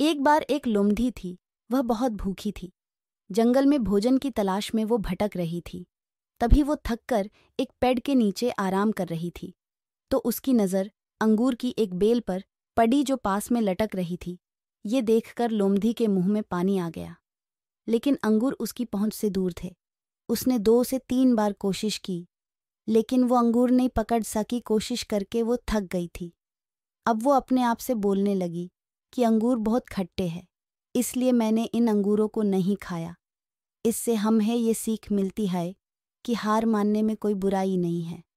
एक बार एक लोमधी थी वह बहुत भूखी थी जंगल में भोजन की तलाश में वो भटक रही थी तभी वो थककर एक पेड़ के नीचे आराम कर रही थी तो उसकी नज़र अंगूर की एक बेल पर पड़ी जो पास में लटक रही थी ये देखकर लोमधी के मुंह में पानी आ गया लेकिन अंगूर उसकी पहुंच से दूर थे उसने दो से तीन बार कोशिश की लेकिन वो अंगूर नहीं पकड़ सकी कोशिश करके वो थक गई थी अब वो अपने आप से बोलने लगी कि अंगूर बहुत खट्टे हैं इसलिए मैंने इन अंगूरों को नहीं खाया इससे हमें ये सीख मिलती है कि हार मानने में कोई बुराई नहीं है